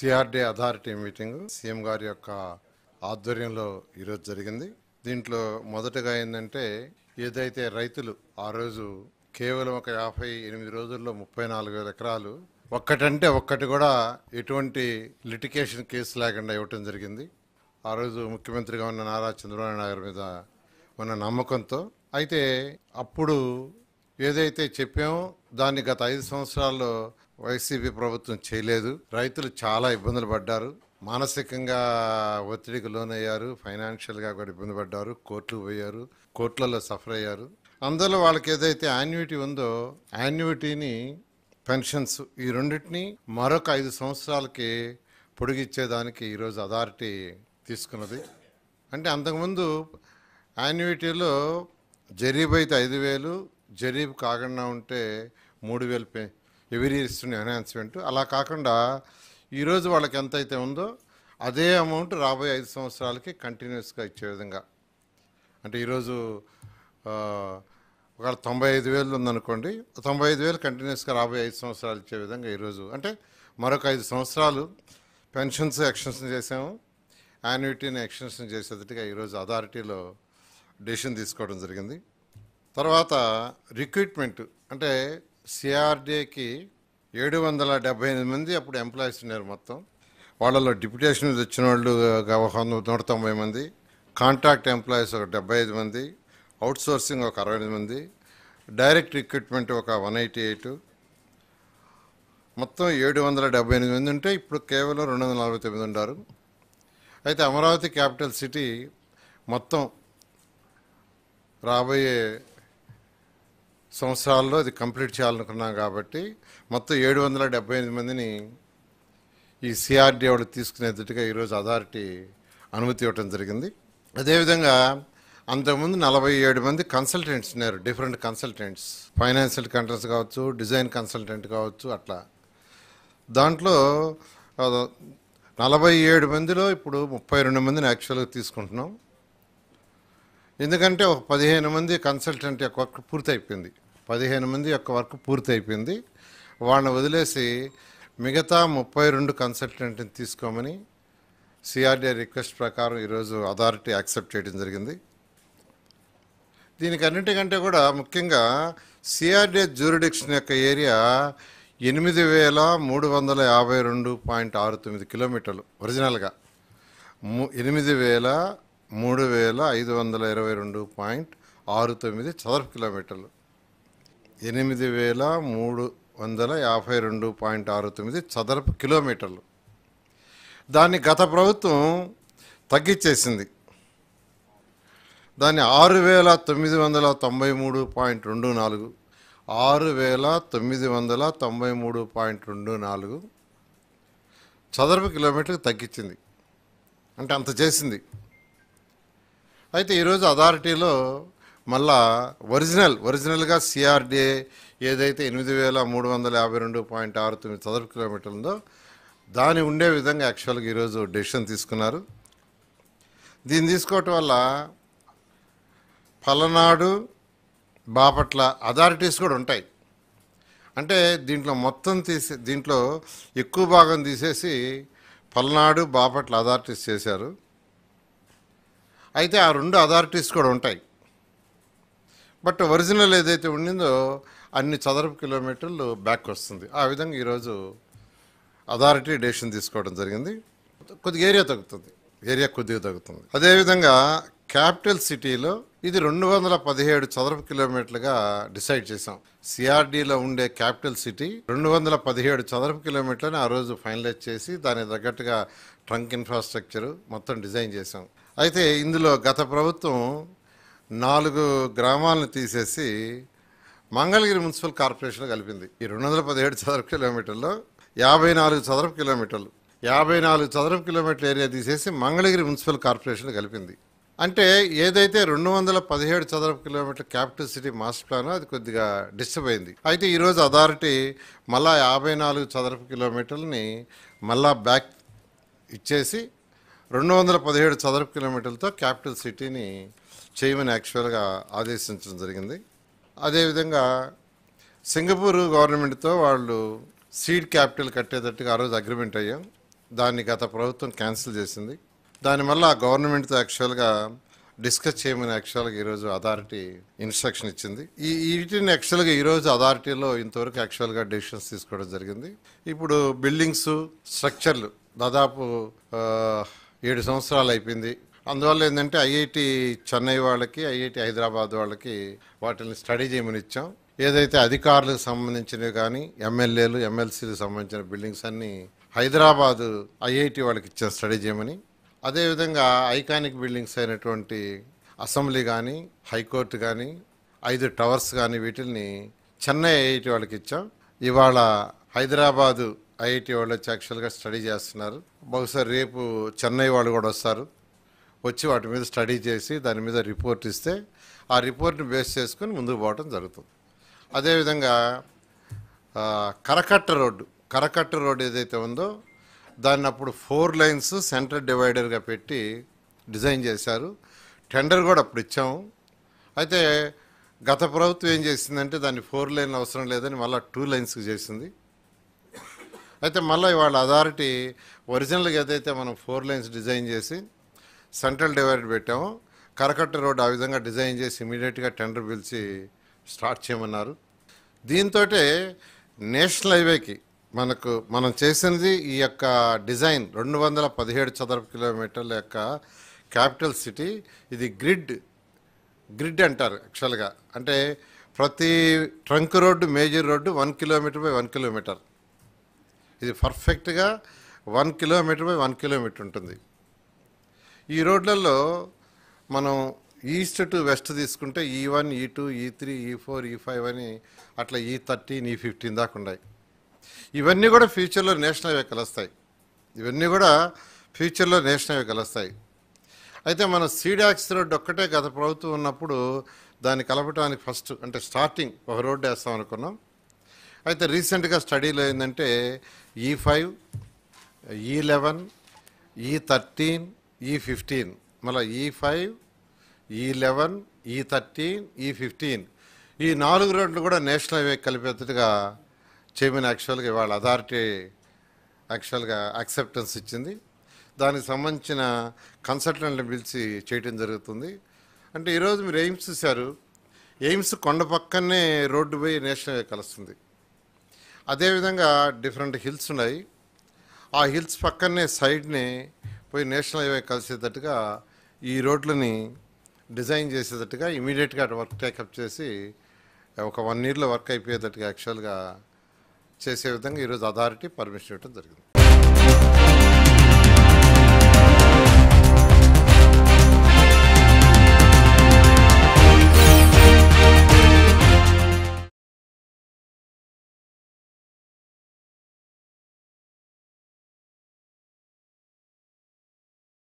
సిఆర్డే authority meeting CM గారి యొక్క ఆధ్వర్యంలో ఈరోజు జరిగింది దీంట్లో మొదటగా ఏంటంటే ఏదైతే రైతులు ఆ రోజు కేవలం ఒక యాభై ఎనిమిది రోజుల్లో ముప్పై నాలుగు వేల ఎకరాలు ఒక్కటంటే ఒక్కటి కూడా ఎటువంటి లిటికేషన్ కేసు లేకుండా ఇవ్వటం జరిగింది ఆ రోజు ముఖ్యమంత్రిగా ఉన్న నారా చంద్రబాబు నాయుడు గారి మీద ఉన్న నమ్మకంతో అయితే అప్పుడు ఏదైతే చెప్పామో దాన్ని గత ఐదు సంవత్సరాల్లో వైసీపీ ప్రభుత్వం చేయలేదు రైతులు చాలా ఇబ్బందులు పడ్డారు మానసికంగా ఒత్తిడికి లోనయ్యారు ఫైనాన్షియల్గా కూడా ఇబ్బంది పడ్డారు కోర్టులు పోయారు కోర్టులలో సఫర్ అయ్యారు అందులో వాళ్ళకి ఏదైతే యాన్యుటీ ఉందో యాన్యుటీని పెన్షన్స్ ఈ రెండింటిని మరొక ఐదు సంవత్సరాలకి పొడిగిచ్చేదానికి ఈరోజు అథారిటీ తీసుకున్నది అంటే అంతకుముందు యాన్యుటీలో జరీబ్ అయితే ఐదు వేలు జరీబ్ కాకుండా ఉంటే మూడు వేలు పే ఎవరీ ఇస్తున్న ఎన్హాన్స్మెంట్ అలా కాకుండా ఈరోజు వాళ్ళకి ఎంత అయితే ఉందో అదే అమౌంట్ రాబోయే ఐదు సంవత్సరాలకి కంటిన్యూస్గా ఇచ్చే విధంగా అంటే ఈరోజు ఒక తొంభై ఐదు వేలు ఉందనుకోండి తొంభై ఐదు వేలు కంటిన్యూస్గా రాబోయే ఐదు సంవత్సరాలు ఇచ్చే విధంగా ఈరోజు అంటే మరొక ఐదు సంవత్సరాలు పెన్షన్స్ ఎక్స్టెన్షన్ చేసాము యాన్యుటీని ఎక్స్టెన్షన్ చేసేటట్టుగా ఈరోజు అథారిటీలో డెసిషన్ తీసుకోవడం జరిగింది తర్వాత రిక్రూట్మెంట్ అంటే సిఆర్డీఏకి ఏడు వందల డెబ్బై ఎనిమిది మంది అప్పుడు ఎంప్లాయీస్ ఉన్నారు మొత్తం వాళ్ళలో డిప్యుటేషన్ తెచ్చిన వాళ్ళు నూట తొంభై మంది కాంట్రాక్ట్ ఎంప్లాయీస్ ఒక డెబ్బై ఐదు మంది అవుట్ సోర్సింగ్ ఒక అరవై ఎనిమిది మంది డైరెక్ట్ రిక్రూట్మెంట్ ఒక వన్ ఎయిటీ ఎయిట్ మొత్తం ఏడు వందల డెబ్బై ఎనిమిది మంది ఉంటే ఇప్పుడు కేవలం రెండు వందల నలభై తొమ్మిది ఉన్నారు అయితే అమరావతి క్యాపిటల్ సిటీ మొత్తం రాబోయే సంవత్సరాల్లో ఇది కంప్లీట్ చేయాలనుకున్నాం కాబట్టి మొత్తం ఏడు వందల డెబ్బై ఎనిమిది మందిని ఈ సిఆర్డీ వాళ్ళు తీసుకునేటట్టుగా ఈరోజు అథారిటీ అనుమతి ఇవ్వటం జరిగింది అదేవిధంగా అంతకుముందు నలభై ఏడు మంది కన్సల్టెంట్స్ ఉన్నారు డిఫరెంట్ కన్సల్టెంట్స్ ఫైనాన్షియల్ కంట్రన్స్ కావచ్చు డిజైన్ కన్సల్టెంట్ కావచ్చు అట్లా దాంట్లో నలభై ఏడు మందిలో ఇప్పుడు ముప్పై రెండు మందిని యాక్చువల్గా తీసుకుంటున్నాం ఎందుకంటే ఒక పదిహేను మంది కన్సల్టెంట్ యొక్క వర్క్ పూర్తయిపోయింది పదిహేను మంది యొక్క వర్క్ పూర్తి అయిపోయింది వాళ్ళని వదిలేసి మిగతా ముప్పై రెండు కన్సల్టెంట్ని తీసుకోమని సిఆర్డీఐ రిక్వెస్ట్ ప్రకారం ఈరోజు అథారిటీ యాక్సెప్ట్ చేయడం జరిగింది దీనికి అన్నింటికంటే కూడా ముఖ్యంగా సిఆర్డీఐ జ్యూరిడిక్షన్ యొక్క ఏరియా ఎనిమిది వేల మూడు వందల యాభై రెండు పాయింట్ ఆరు తొమ్మిది కిలోమీటర్లు ఒరిజినల్గా ఎనిమిది వేల మూడు వేల ఐదు వందల ఇరవై రెండు పాయింట్ ఆరు తొమ్మిది చదరపు కిలోమీటర్లు ఎనిమిది వేల మూడు వందల యాభై రెండు పాయింట్ ఆరు తొమ్మిది చదరపు కిలోమీటర్లు దాన్ని గత ప్రభుత్వం తగ్గించేసింది దాన్ని ఆరు వేల తొమ్మిది వందల తొంభై మూడు పాయింట్ రెండు నాలుగు ఆరు వేల తొమ్మిది వందల తొంభై మూడు పాయింట్ రెండు నాలుగు చదరపు కిలోమీటర్కి తగ్గించింది అంటే అంత చేసింది అయితే ఈరోజు అథారిటీలో మళ్ళా ఒరిజినల్ ఒరిజినల్గా సిఆర్డిఏ ఏదైతే ఎనిమిది వేల మూడు వందల యాభై రెండు పాయింట్ ఆరు తొమ్మిది చదరపు కిలోమీటర్లు ఉందో దాని ఉండే విధంగా యాక్చువల్గా ఈరోజు డెసిషన్ తీసుకున్నారు దీన్ని తీసుకోవటం వల్ల పలనాడు బాపట్ల అథారిటీస్ కూడా ఉంటాయి అంటే దీంట్లో మొత్తం తీసే దీంట్లో ఎక్కువ భాగం తీసేసి పల్నాడు బాపట్ల అథారిటీస్ చేశారు అయితే ఆ రెండు అథారిటీస్ కూడా ఉంటాయి బట్ ఒరిజినల్ ఏదైతే ఉండిందో అన్ని చదరపు కిలోమీటర్లు బ్యాక్ వస్తుంది ఆ విధంగా ఈరోజు అథారిటీ డెసిషన్ తీసుకోవడం జరిగింది కొద్దిగా ఏరియా తగ్గుతుంది ఏరియా కొద్దిగా తగ్గుతుంది అదేవిధంగా క్యాపిటల్ సిటీలో ఇది రెండు వందల పదిహేడు చదరపు కిలోమీటర్లుగా డిసైడ్ చేసాం సిఆర్డీలో ఉండే క్యాపిటల్ సిటీ రెండు వందల పదిహేడు చదరపు కిలోమీటర్లని ఆ రోజు ఫైనలైజ్ చేసి దానికి తగ్గట్టుగా ట్రంక్ ఇన్ఫ్రాస్ట్రక్చర్ మొత్తం డిజైన్ చేసాం అయితే ఇందులో గత ప్రభుత్వం నాలుగు గ్రామాలను తీసేసి మంగళగిరి మున్సిపల్ కార్పొరేషన్ కలిపింది ఈ రెండు వందల పదిహేడు చదరపు కిలోమీటర్లో యాభై నాలుగు చదరపు కిలోమీటర్లు యాభై నాలుగు చదరపు కిలోమీటర్ల ఏరియా తీసేసి మంగళగిరి మున్సిపల్ కార్పొరేషన్ కలిపింది అంటే ఏదైతే రెండు వందల పదిహేడు చదరపు కిలోమీటర్ క్యాపిటల్ సిటీ మాస్టర్ ప్లానో అది కొద్దిగా డిస్టర్బ్ అయింది అయితే ఈరోజు అథారిటీ మళ్ళా యాభై నాలుగు చదరపు కిలోమీటర్లని మళ్ళా బ్యాక్ ఇచ్చేసి రెండు వందల పదిహేడు చదరపు కిలోమీటర్లతో క్యాపిటల్ సిటీని చేయమని యాక్చువల్గా ఆదేశించడం జరిగింది అదేవిధంగా సింగపూర్ గవర్నమెంట్తో వాళ్ళు సీడ్ క్యాపిటల్ కట్టేటట్టుగా ఆ రోజు అగ్రిమెంట్ అయ్యాం దాన్ని గత ప్రభుత్వం క్యాన్సిల్ చేసింది దానివల్ల గవర్నమెంట్తో యాక్చువల్గా డిస్కస్ చేయమని యాక్చువల్గా ఈరోజు అథారిటీ ఇన్స్ట్రక్షన్ ఇచ్చింది ఈ వీటిని యాక్చువల్గా ఈరోజు అథారిటీలో ఇంతవరకు యాక్చువల్గా డెసిషన్స్ తీసుకోవడం జరిగింది ఇప్పుడు బిల్డింగ్స్ స్ట్రక్చర్లు దాదాపు ఏడు సంవత్సరాలు అయిపోయింది అందువల్ల ఏంటంటే ఐఐటి చెన్నై వాళ్ళకి ఐఐటి హైదరాబాద్ వాళ్ళకి వాటిని స్టడీ చేయమని ఇచ్చాం ఏదైతే అధికారులకు సంబంధించినవి కానీ ఎమ్మెల్యేలు ఎమ్మెల్సీలకు సంబంధించిన బిల్డింగ్స్ అన్నీ హైదరాబాదు ఐఐటి వాళ్ళకి ఇచ్చాం స్టడీ చేయమని అదేవిధంగా ఐకానిక్ బిల్డింగ్స్ అయినటువంటి అసెంబ్లీ కానీ హైకోర్టు కానీ ఐదు టవర్స్ కానీ వీటిల్ని చెన్నై ఐఐటి వాళ్ళకి ఇచ్చాం ఇవాళ హైదరాబాదు ఐఐటి వాళ్ళు వచ్చి యాక్చువల్గా స్టడీ చేస్తున్నారు బహుశా రేపు చెన్నై వాళ్ళు కూడా వస్తారు వచ్చి వాటి మీద స్టడీ చేసి దాని మీద రిపోర్ట్ ఇస్తే ఆ రిపోర్ట్ని బేస్ చేసుకుని ముందుకు పోవడం జరుగుతుంది అదేవిధంగా కరకట్ట రోడ్డు కరకట్ట రోడ్డు ఏదైతే ఉందో దాన్ని అప్పుడు ఫోర్ లైన్స్ సెంటర్ డివైడర్గా పెట్టి డిజైన్ చేశారు టెండర్ కూడా అప్పుడు ఇచ్చాము అయితే గత ప్రభుత్వం ఏం చేసిందంటే దాన్ని ఫోర్ లైన్ అవసరం లేదని మళ్ళీ టూ లైన్స్కి చేసింది అయితే మళ్ళీ వాళ్ళ అథారిటీ ఒరిజినల్గా ఏదైతే మనం ఫోర్ లైన్స్ డిజైన్ చేసి సెంట్రల్ డివైడ్ పెట్టాము కరకట్ట రోడ్ ఆ విధంగా డిజైన్ చేసి ఇమీడియట్గా టెండర్ పిలిచి స్టార్ట్ చేయమన్నారు దీంతో నేషనల్ హైవేకి మనకు మనం చేసినది ఈ యొక్క డిజైన్ రెండు వందల పదిహేడు చదరపు కిలోమీటర్ల యొక్క క్యాపిటల్ సిటీ ఇది గ్రిడ్ గ్రిడ్ అంటారు యాక్చువల్గా అంటే ప్రతి trunk road major road one kilometre by one kilometre ఇది పర్ఫెక్ట్గా one kilometre by one kilometre ఉంటుంది ఈ రోడ్లలో మనం ఈస్ట్ టు వెస్ట్ తీసుకుంటే ఈ వన్ ఈ టూ ఈ త్రీ ఈ ఫోర్ ఈ ఫైవ్ అని అట్లా ఈ థర్టీన్ ఈ ఫిఫ్టీన్ దాకా ఉన్నాయి ఇవన్నీ కూడా ఫ్యూచర్లో నేషనల్ వెహికల్ వస్తాయి ఇవన్నీ కూడా ఫ్యూచర్లో నేషనల్ వెహికల్ వస్తాయి అయితే మన సీడాక్స్ రోడ్డు ఒక్కటే గత ప్రభుత్వం ఉన్నప్పుడు దాన్ని కలపడానికి ఫస్ట్ అంటే స్టార్టింగ్ ఒక రోడ్డు వేస్తాం అనుకున్నాం అయితే రీసెంట్గా స్టడీలో ఏంటంటే ఈ ఫైవ్ ఈ లెవెన్ ఈ థర్టీన్ ఈ ఫిఫ్టీన్ మళ్ళీ ఈ ఫైవ్ ఈ లెవెన్ ఈ థర్టీన్ ఈ ఫిఫ్టీన్ ఈ నాలుగు రోడ్లు కూడా నేషనల్ హైవే కలిపేట్టుగా చైర్మన్ యాక్చువల్గా ఇవాళ అథారిటీ యాక్చువల్గా యాక్సెప్టెన్స్ ఇచ్చింది దానికి సంబంధించిన కన్సల్టెంట్ని పిలిచి చేయటం జరుగుతుంది అంటే ఈరోజు మీరు ఎయిమ్స్ చూశారు ఎయిమ్స్ కొండ పక్కనే రోడ్డు పోయి నేషనల్ హైవే కలుస్తుంది అదేవిధంగా డిఫరెంట్ హిల్స్ ఉన్నాయి ఆ హిల్స్ పక్కనే సైడ్ని పోయి నేషనల్ హైవే కలిసేటట్టుగా ఈ రోడ్లని డిజైన్ చేసేటట్టుగా ఇమీడియట్గా వర్క్ టేకప్ చేసి ఒక వన్ ఇయర్లో వర్క్ అయిపోయేటట్టుగా యాక్చువల్గా చేసే విధంగా ఈరోజు అథారిటీ పర్మిషన్ ఇవ్వడం జరిగింది